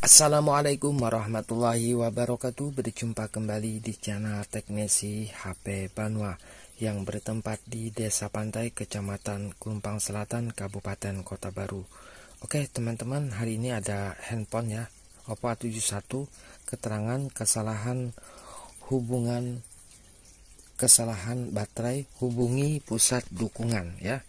Assalamualaikum warahmatullahi wabarakatuh Berjumpa kembali di channel teknisi HP Banua Yang bertempat di desa pantai kecamatan Kumpang Selatan Kabupaten Kota Baru Oke teman-teman hari ini ada handphone ya Oppo A71 keterangan kesalahan hubungan kesalahan baterai hubungi pusat dukungan ya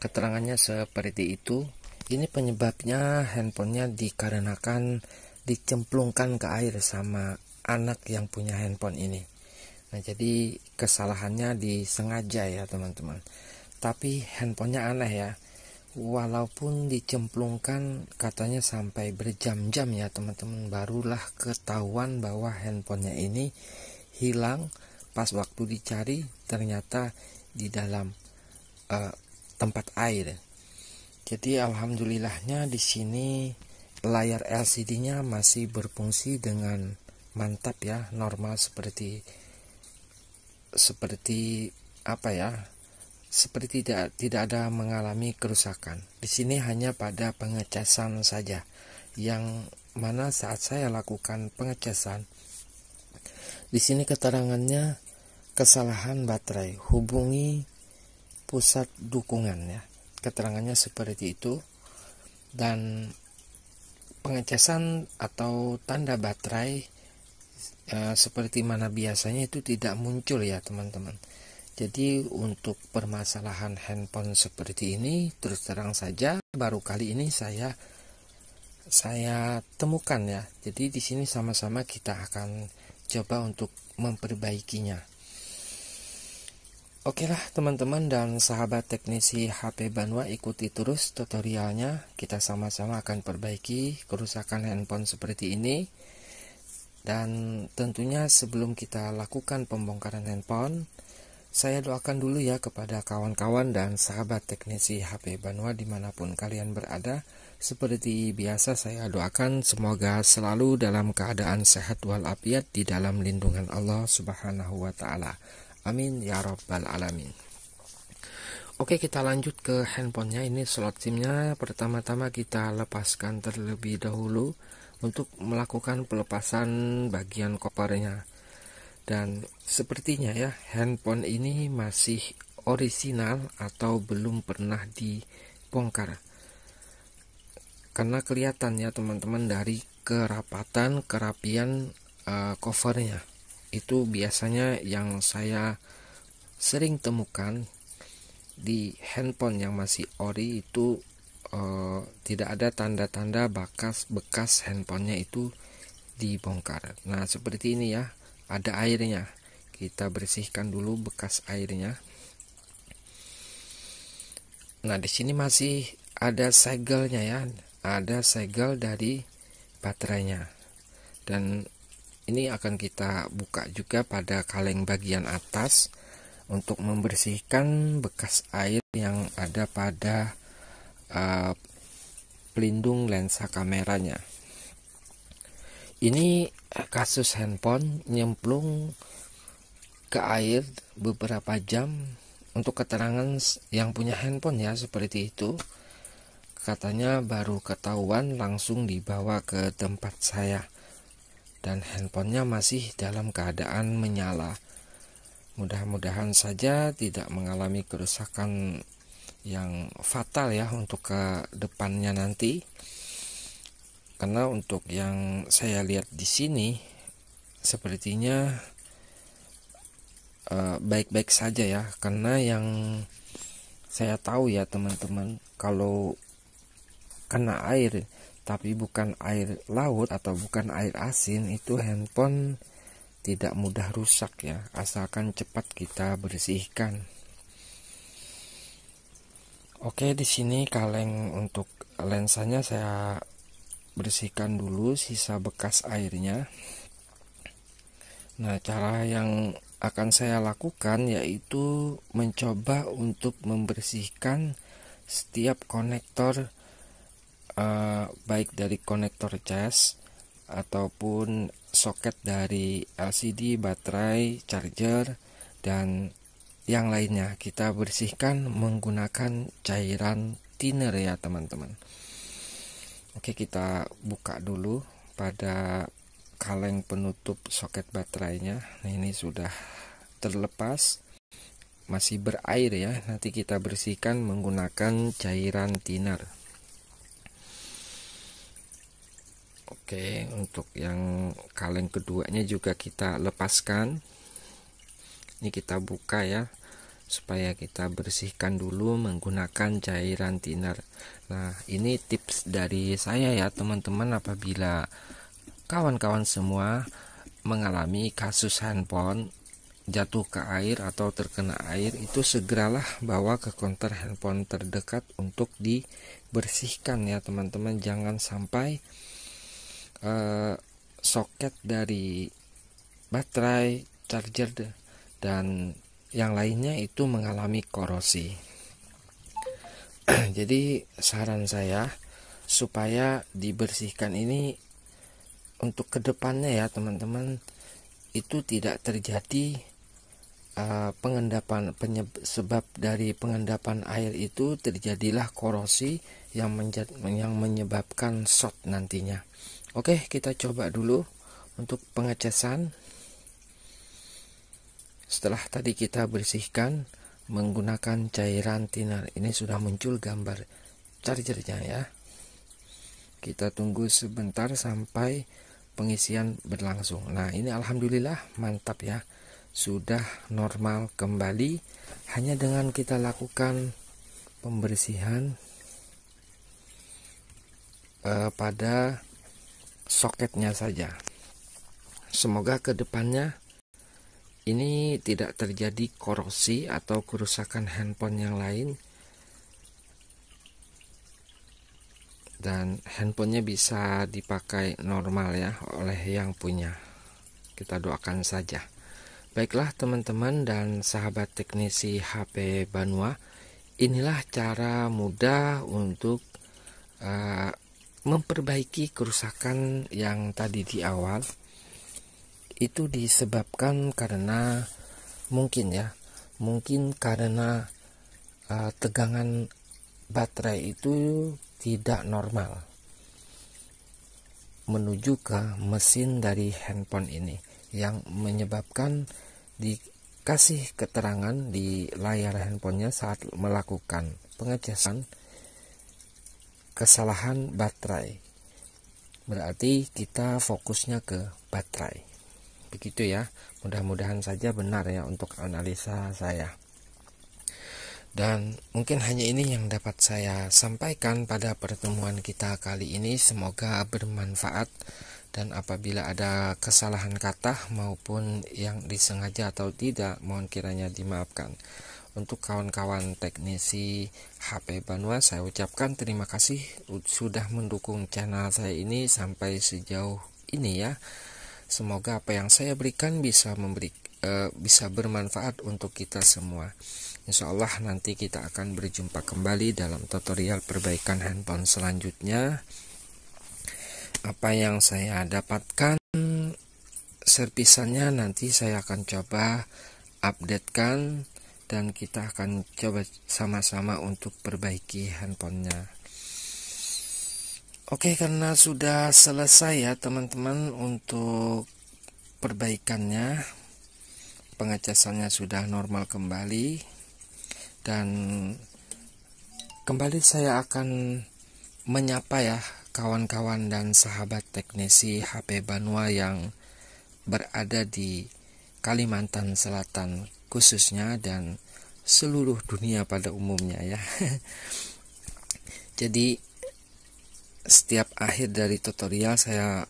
keterangannya seperti itu ini penyebabnya handphonenya dikarenakan dicemplungkan ke air sama anak yang punya handphone ini nah jadi kesalahannya disengaja ya teman-teman tapi handphonenya aneh ya walaupun dicemplungkan katanya sampai berjam-jam ya teman-teman barulah ketahuan bahwa handphonenya ini hilang pas waktu dicari ternyata di dalam uh, tempat air jadi alhamdulillahnya di sini layar LCD-nya masih berfungsi dengan mantap ya, normal seperti seperti apa ya? Seperti tidak tidak ada mengalami kerusakan. Di sini hanya pada pengecasan saja yang mana saat saya lakukan pengecasan di sini keterangannya kesalahan baterai hubungi pusat dukungan ya keterangannya seperti itu dan pengecasan atau tanda baterai e, seperti mana biasanya itu tidak muncul ya teman-teman jadi untuk permasalahan handphone seperti ini terus terang saja baru kali ini saya saya temukan ya jadi di sini sama-sama kita akan coba untuk memperbaikinya Oke lah teman-teman dan sahabat teknisi HP Banwa ikuti terus tutorialnya Kita sama-sama akan perbaiki kerusakan handphone seperti ini Dan tentunya sebelum kita lakukan pembongkaran handphone Saya doakan dulu ya kepada kawan-kawan dan sahabat teknisi HP Banwa dimanapun kalian berada Seperti biasa saya doakan semoga selalu dalam keadaan sehat walafiat di dalam lindungan Allah subhanahu wa ta'ala Amin ya Robbal alamin. Oke kita lanjut ke handphonenya ini slot simnya pertama-tama kita lepaskan terlebih dahulu untuk melakukan pelepasan bagian kopernya dan sepertinya ya handphone ini masih orisinal atau belum pernah dibongkar karena kelihatan ya teman-teman dari kerapatan kerapian uh, covernya itu biasanya yang saya sering temukan di handphone yang masih ori itu eh, tidak ada tanda-tanda bekas bekas handphonenya itu dibongkar. Nah seperti ini ya, ada airnya. Kita bersihkan dulu bekas airnya. Nah di sini masih ada segelnya ya, ada segel dari baterainya dan ini akan kita buka juga pada kaleng bagian atas untuk membersihkan bekas air yang ada pada uh, pelindung lensa kameranya ini kasus handphone nyemplung ke air beberapa jam untuk keterangan yang punya handphone ya seperti itu katanya baru ketahuan langsung dibawa ke tempat saya dan handphonenya masih dalam keadaan menyala. Mudah-mudahan saja tidak mengalami kerusakan yang fatal ya untuk ke depannya nanti. Karena untuk yang saya lihat di sini sepertinya eh, baik-baik uh, saja ya karena yang saya tahu ya teman-teman kalau kena air tapi bukan air laut atau bukan air asin itu handphone tidak mudah rusak ya asalkan cepat kita bersihkan oke di sini kaleng untuk lensanya saya bersihkan dulu sisa bekas airnya nah cara yang akan saya lakukan yaitu mencoba untuk membersihkan setiap konektor Eh, baik dari konektor cas ataupun soket dari LCD, baterai, charger dan yang lainnya kita bersihkan menggunakan cairan thinner ya teman-teman. Oke, kita buka dulu pada kaleng penutup soket baterainya. Nah, ini sudah terlepas masih berair ya nanti kita bersihkan menggunakan cairan thinner Oke, untuk yang kaleng keduanya juga kita lepaskan. Ini kita buka ya supaya kita bersihkan dulu menggunakan cairan thinner. Nah, ini tips dari saya ya, teman-teman apabila kawan-kawan semua mengalami kasus handphone jatuh ke air atau terkena air itu segeralah bawa ke konter handphone terdekat untuk dibersihkan ya teman-teman jangan sampai eh, soket dari baterai, charger dan yang lainnya itu mengalami korosi. Jadi saran saya supaya dibersihkan ini untuk kedepannya ya teman-teman itu tidak terjadi uh, pengendapan sebab dari pengendapan air itu terjadilah korosi yang, yang menyebabkan shot nantinya. Oke, kita coba dulu untuk pengecasan. Setelah tadi kita bersihkan menggunakan cairan thinner, ini sudah muncul gambar chargernya ya. Kita tunggu sebentar sampai pengisian berlangsung. Nah, ini alhamdulillah mantap ya. Sudah normal kembali hanya dengan kita lakukan pembersihan uh, pada soketnya saja. Semoga kedepannya ini tidak terjadi korosi atau kerusakan handphone yang lain dan handphonenya bisa dipakai normal ya oleh yang punya kita doakan saja baiklah teman-teman dan sahabat teknisi HP Banua inilah cara mudah untuk uh, memperbaiki kerusakan yang tadi di awal itu disebabkan karena mungkin ya mungkin karena uh, tegangan baterai itu tidak normal menuju ke mesin dari handphone ini yang menyebabkan dikasih keterangan di layar handphonenya saat melakukan pengecasan kesalahan baterai. Berarti kita fokusnya ke baterai. Begitu ya. Mudah-mudahan saja benar ya untuk analisa saya. Dan mungkin hanya ini yang dapat saya sampaikan pada pertemuan kita kali ini. Semoga bermanfaat dan apabila ada kesalahan kata maupun yang disengaja atau tidak, mohon kiranya dimaafkan. Untuk kawan-kawan teknisi HP Banua, saya ucapkan terima kasih sudah mendukung channel saya ini sampai sejauh ini ya. Semoga apa yang saya berikan bisa memberi e, bisa bermanfaat untuk kita semua. Insya Allah nanti kita akan berjumpa kembali dalam tutorial perbaikan handphone selanjutnya. Apa yang saya dapatkan servisannya nanti saya akan coba updatekan dan kita akan coba sama-sama untuk perbaiki handphonenya Oke karena sudah selesai ya teman-teman untuk perbaikannya pengecasannya sudah normal kembali dan kembali saya akan menyapa ya kawan-kawan dan sahabat teknisi HP Banua yang berada di Kalimantan Selatan khususnya dan seluruh dunia pada umumnya ya. Jadi setiap akhir dari tutorial saya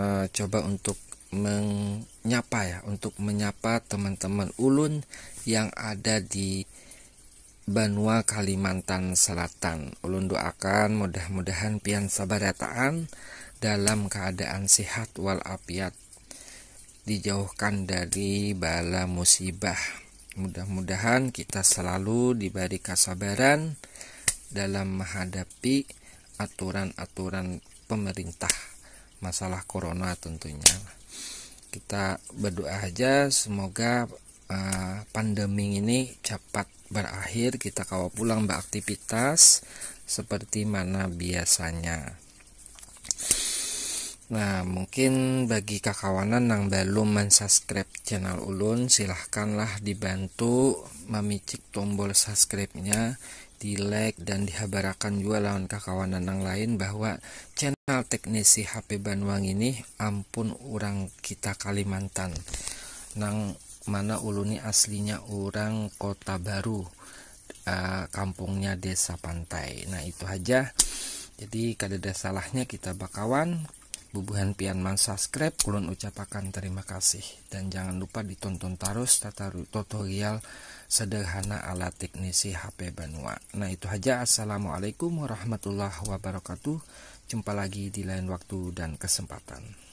uh, coba untuk menyapa ya, untuk menyapa teman-teman ulun yang ada di Banua Kalimantan Selatan. Ulun doakan mudah-mudahan pian sabarataan dalam keadaan sehat walafiat dijauhkan dari bala musibah. Mudah-mudahan kita selalu diberi kesabaran dalam menghadapi aturan-aturan pemerintah masalah corona tentunya. Kita berdoa aja semoga uh, pandemi ini cepat berakhir kita kawal pulang beraktivitas seperti mana biasanya. Nah, mungkin bagi kakawanan yang belum mensubscribe channel Ulun, silahkanlah dibantu memicik tombol subscribe-nya, di like dan dihabarakan juga lawan kakawanan yang lain bahwa channel teknisi HP Banwang ini ampun orang kita Kalimantan. Nang mana Ulun ini aslinya orang Kota Baru, eh, kampungnya Desa Pantai. Nah, itu aja. Jadi kada ada salahnya kita bakawan Bubuhan Pianman subscribe, kulon ucapakan terima kasih. Dan jangan lupa ditonton terus tutorial sederhana alat teknisi HP Banua. Nah itu aja, Assalamualaikum warahmatullahi wabarakatuh. Jumpa lagi di lain waktu dan kesempatan.